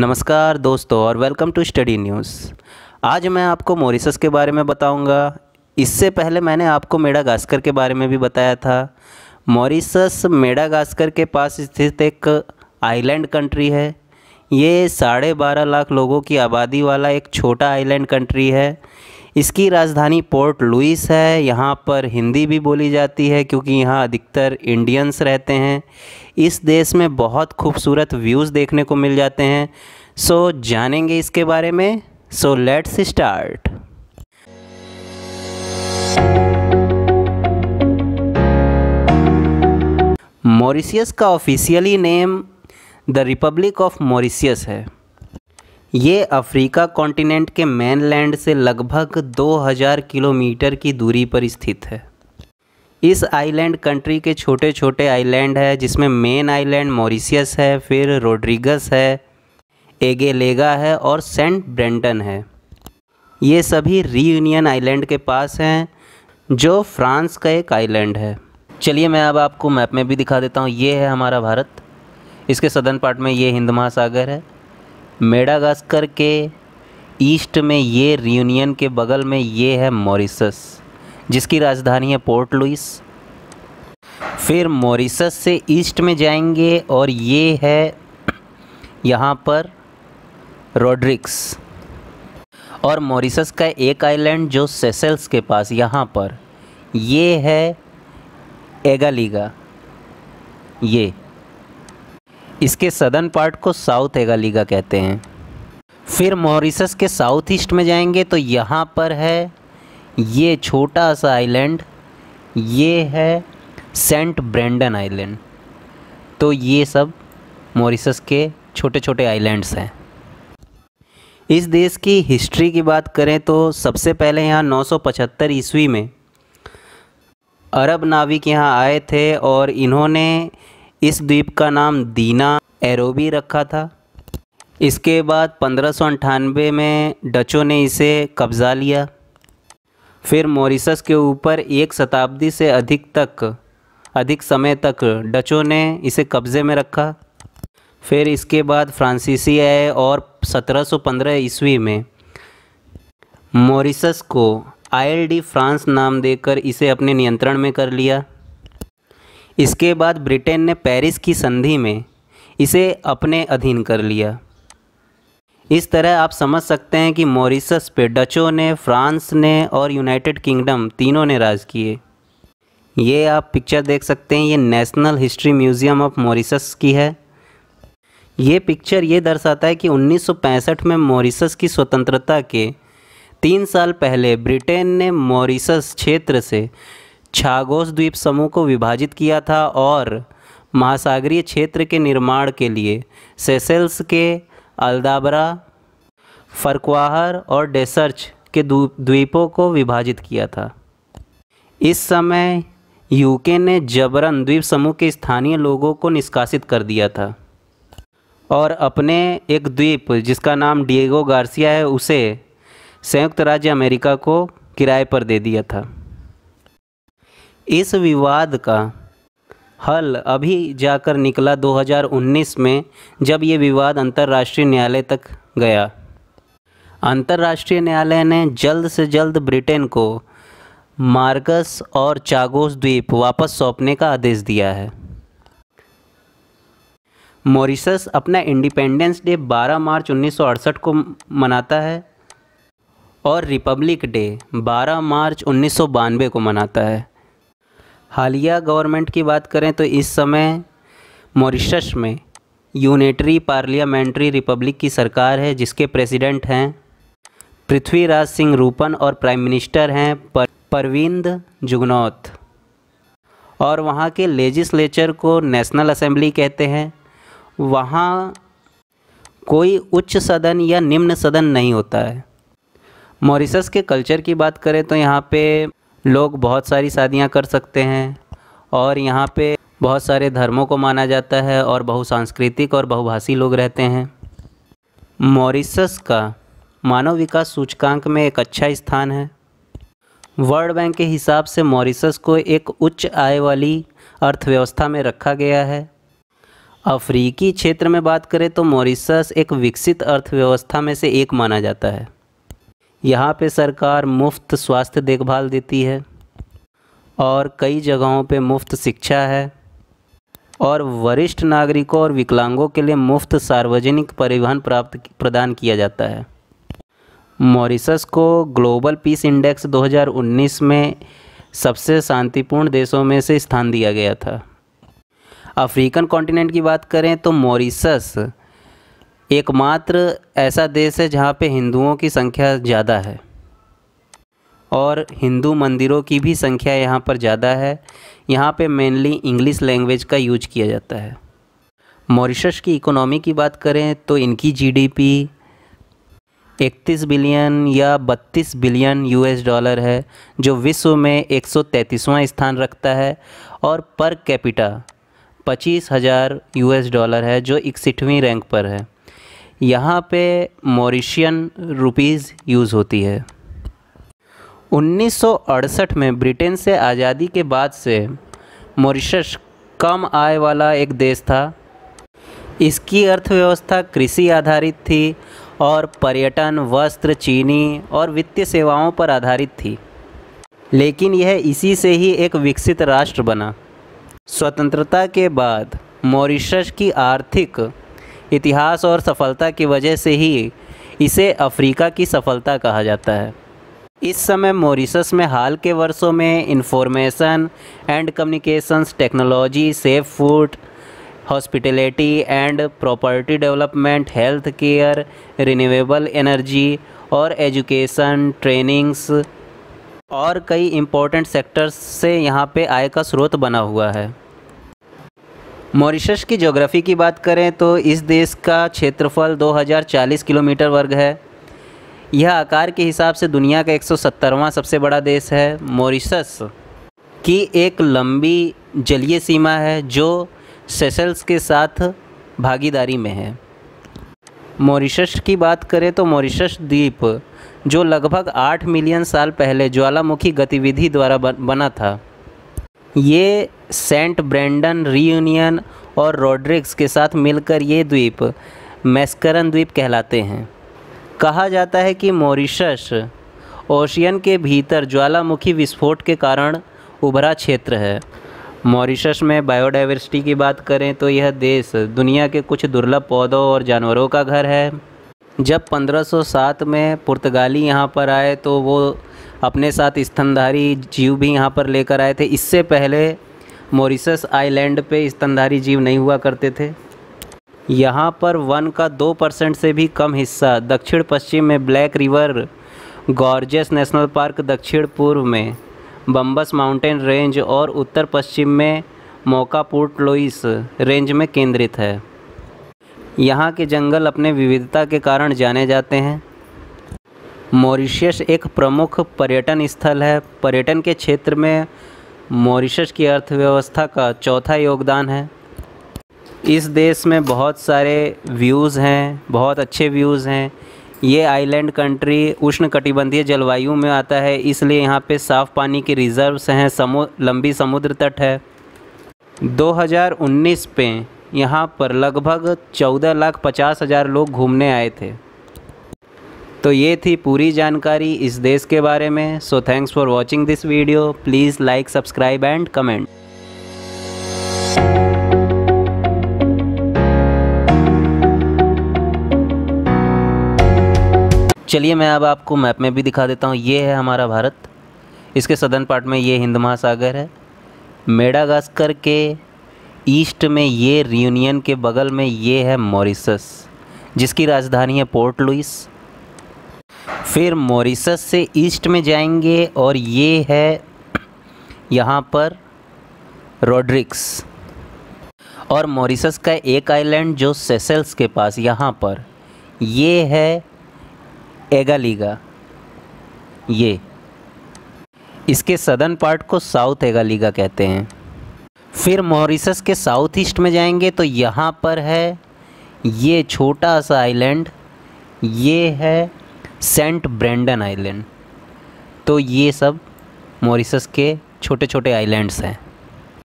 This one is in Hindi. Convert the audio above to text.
नमस्कार दोस्तों और वेलकम टू स्टडी न्यूज़ आज मैं आपको मॉरिसस के बारे में बताऊंगा इससे पहले मैंने आपको मेडागास्कर के बारे में भी बताया था मॉरिसस मेडागास्कर के पास स्थित एक आइलैंड कंट्री है ये साढ़े बारह लाख लोगों की आबादी वाला एक छोटा आइलैंड कंट्री है इसकी राजधानी पोर्ट लुइस है यहाँ पर हिंदी भी बोली जाती है क्योंकि यहाँ अधिकतर इंडियंस रहते हैं इस देश में बहुत खूबसूरत व्यूज़ देखने को मिल जाते हैं सो जानेंगे इसके बारे में सो लेट्स स्टार्ट मॉरिशियस का officially name the republic of Mauritius है ये अफ्रीका कॉन्टिनेंट के मेनलैंड से लगभग 2000 किलोमीटर की दूरी पर स्थित है इस आइलैंड कंट्री के छोटे छोटे आइलैंड है जिसमें मेन आइलैंड मॉरिशियस है फिर रोड्रिगस है एगेलेगा है और सेंट ब्रेंटन है ये सभी रीयूनियन आइलैंड के पास हैं जो फ्रांस का एक आइलैंड है चलिए मैं अब आपको मैप में भी दिखा देता हूँ ये है हमारा भारत इसके सदर्न पार्ट में ये हिंद महासागर है मेडागास्कर के ईस्ट में ये रियूनियन के बगल में ये है मॉरिसस जिसकी राजधानी है पोर्ट लुइस फिर मॉरिसस से ईस्ट में जाएंगे और ये है यहाँ पर रोड्रिक्स और मॉरिसस का एक आइलैंड जो सेसेल्स के पास यहाँ पर ये है एगालीगा ये इसके सदर्न पार्ट को साउथ एगालीगा कहते हैं फिर मॉरिसस के साउथ ईस्ट में जाएंगे तो यहाँ पर है ये छोटा सा आइलैंड ये है सेंट ब्रेंडन आइलैंड तो ये सब मॉरिसस के छोटे छोटे आइलैंड्स हैं इस देश की हिस्ट्री की बात करें तो सबसे पहले यहाँ 975 ईस्वी में अरब नाविक यहाँ आए थे और इन्होंने इस द्वीप का नाम दीना एरोबी रखा था इसके बाद पंद्रह में डचों ने इसे कब्ज़ा लिया फिर मॉरिसस के ऊपर एक शताब्दी से अधिक तक अधिक समय तक डचों ने इसे कब्ज़े में रखा फिर इसके बाद फ्रांसीसी आए और 1715 ईस्वी में मॉरिसस को आई डी फ्रांस नाम देकर इसे अपने नियंत्रण में कर लिया इसके बाद ब्रिटेन ने पेरिस की संधि में इसे अपने अधीन कर लिया इस तरह आप समझ सकते हैं कि मॉरिसस पे डचों ने फ्रांस ने और यूनाइटेड किंगडम तीनों ने राज किए ये आप पिक्चर देख सकते हैं ये national history museum of Mauritius की है ये पिक्चर ये दर्शाता है कि 1965 में मॉरिसस की स्वतंत्रता के तीन साल पहले ब्रिटेन ने मॉरिसस क्षेत्र से छागोस द्वीप समूह को विभाजित किया था और महासागरीय क्षेत्र के निर्माण के लिए सेसेल्स के अल्दाबरा फरक्वाहर और डेसर्च के द्वीपों को विभाजित किया था इस समय यूके ने जबरन द्वीप समूह के स्थानीय लोगों को निष्कासित कर दिया था और अपने एक द्वीप जिसका नाम डिएगो गार्सिया है उसे संयुक्त राज्य अमेरिका को किराए पर दे दिया था इस विवाद का हल अभी जाकर निकला 2019 में जब ये विवाद अंतर्राष्ट्रीय न्यायालय तक गया अंतर्राष्ट्रीय न्यायालय ने जल्द से जल्द ब्रिटेन को मार्गस और चागोस द्वीप वापस सौंपने का आदेश दिया है मॉरिशस अपना इंडिपेंडेंस डे 12 मार्च 1968 को मनाता है और रिपब्लिक डे 12 मार्च उन्नीस को मनाता है हालिया गवर्नमेंट की बात करें तो इस समय मॉरिशस में यूनिटरी पार्लियामेंट्री रिपब्लिक की सरकार है जिसके प्रेसिडेंट हैं पृथ्वीराज सिंह रूपन और प्राइम मिनिस्टर हैं पर, परवींद जुगनौत और वहाँ के लेजिस्लेचर को नेशनल असेंबली कहते हैं वहाँ कोई उच्च सदन या निम्न सदन नहीं होता है मॉरिशस के कल्चर की बात करें तो यहाँ पे लोग बहुत सारी शादियाँ कर सकते हैं और यहाँ पे बहुत सारे धर्मों को माना जाता है और बहु सांस्कृतिक और बहुभाषी लोग रहते हैं मॉरिसस का मानव विकास सूचकांक में एक अच्छा स्थान है वर्ल्ड बैंक के हिसाब से मॉरिसस को एक उच्च आय वाली अर्थव्यवस्था में रखा गया है अफ्रीकी क्षेत्र में बात करें तो मॉरिसस एक विकसित अर्थव्यवस्था में से एक माना जाता है यहाँ पे सरकार मुफ्त स्वास्थ्य देखभाल देती है और कई जगहों पे मुफ्त शिक्षा है और वरिष्ठ नागरिकों और विकलांगों के लिए मुफ्त सार्वजनिक परिवहन प्राप्त प्रदान किया जाता है मॉरिसस को ग्लोबल पीस इंडेक्स 2019 में सबसे शांतिपूर्ण देशों में से स्थान दिया गया था अफ्रीकन कॉन्टिनेंट की बात करें तो मॉरिसस एकमात्र ऐसा देश है जहाँ पे हिंदुओं की संख्या ज़्यादा है और हिंदू मंदिरों की भी संख्या यहाँ पर ज़्यादा है यहाँ पे मेनली इंग्लिश लैंग्वेज का यूज किया जाता है मॉरिशस की इकोनॉमी की बात करें तो इनकी जीडीपी 31 बिलियन या 32 बिलियन यूएस डॉलर है जो विश्व में 133वां स्थान रखता है और पर कैपिटा पच्चीस हज़ार यू डॉलर है जो इकसठवीं रैंक पर है यहाँ पे मॉरिशियन रुपीज़ यूज़ होती है 1968 में ब्रिटेन से आज़ादी के बाद से मॉरिशस कम आय वाला एक देश था इसकी अर्थव्यवस्था कृषि आधारित थी और पर्यटन वस्त्र चीनी और वित्तीय सेवाओं पर आधारित थी लेकिन यह इसी से ही एक विकसित राष्ट्र बना स्वतंत्रता के बाद मॉरिशस की आर्थिक इतिहास और सफलता की वजह से ही इसे अफ्रीका की सफलता कहा जाता है इस समय मॉरिशस में हाल के वर्षों में information and communications technology safe food hospitality and property development health care renewable energy और एजुकेशन ट्रेनिंग्स और कई इम्पोर्टेंट सेक्टर्स से यहाँ पे आय का स्रोत बना हुआ है मॉरिशस की जोग्राफ़ी की बात करें तो इस देश का क्षेत्रफल 2040 किलोमीटर वर्ग है यह आकार के हिसाब से दुनिया का 170वां सबसे बड़ा देश है मॉरिशस की एक लंबी जलीय सीमा है जो सेसल्स के साथ भागीदारी में है मॉरिशस की बात करें तो मॉरिशस द्वीप जो लगभग 8 मिलियन साल पहले ज्वालामुखी गतिविधि द्वारा बना था ये सेंट ब्रेंडन रीयूनियन और रोड्रिक्स के साथ मिलकर ये द्वीप मैस्करन द्वीप कहलाते हैं कहा जाता है कि मॉरिशस ओशियन के भीतर ज्वालामुखी विस्फोट के कारण उभरा क्षेत्र है मॉरिशस में बायोडाइवर्सिटी की बात करें तो यह देश दुनिया के कुछ दुर्लभ पौधों और जानवरों का घर है जब 1507 में पुर्तगाली यहाँ पर आए तो वो अपने साथ स्तनधारी जीव भी यहाँ पर लेकर आए थे इससे पहले मॉरिसस आइलैंड पे स्तनधारी जीव नहीं हुआ करते थे यहाँ पर वन का दो परसेंट से भी कम हिस्सा दक्षिण पश्चिम में Black River Gorges National Park दक्षिण पूर्व में बम्बस माउंटेन रेंज और उत्तर पश्चिम में मोका पोर्ट रेंज में केंद्रित है यहाँ के जंगल अपने विविधता के कारण जाने जाते हैं मॉरीशस एक प्रमुख पर्यटन स्थल है पर्यटन के क्षेत्र में मॉरिशस की अर्थव्यवस्था का चौथा योगदान है इस देश में बहुत सारे व्यूज़ हैं बहुत अच्छे व्यूज़ हैं ये आइलैंड कंट्री उष्ण कटिबंधीय जलवायु में आता है इसलिए यहाँ पे साफ़ पानी के रिजर्व्स हैं समु लंबी समुद्र तट है 2019 पे यहाँ पर लगभग चौदह लाख पचास हज़ार लोग घूमने आए थे तो ये थी पूरी जानकारी इस देश के बारे में so thanks for watching this video please like subscribe and comment चलिए मैं अब आपको मैप में भी दिखा देता हूँ ये है हमारा भारत इसके सदर्न पार्ट में ये हिंद महासागर है मेडागास्कर के ईस्ट में ये रियूनियन के बगल में ये है मॉरिसस जिसकी राजधानी है पोर्ट लुइस फिर मॉरिसस से ईस्ट में जाएंगे और ये है यहाँ पर रोड्रिक्स और मॉरिसस का एक आइलैंड जो सेसेल्स के पास यहाँ पर ये है एगालीगा ये इसके सदर्न पार्ट को साउथ एगालीगा कहते हैं फिर मॉरीसस के साउथ ईस्ट में जाएंगे तो यहाँ पर है ये छोटा सा आइलैंड ये है सेंट ब्रेंडन आइलैंड तो ये सब मॉरिसस के छोटे छोटे आइलैंड्स हैं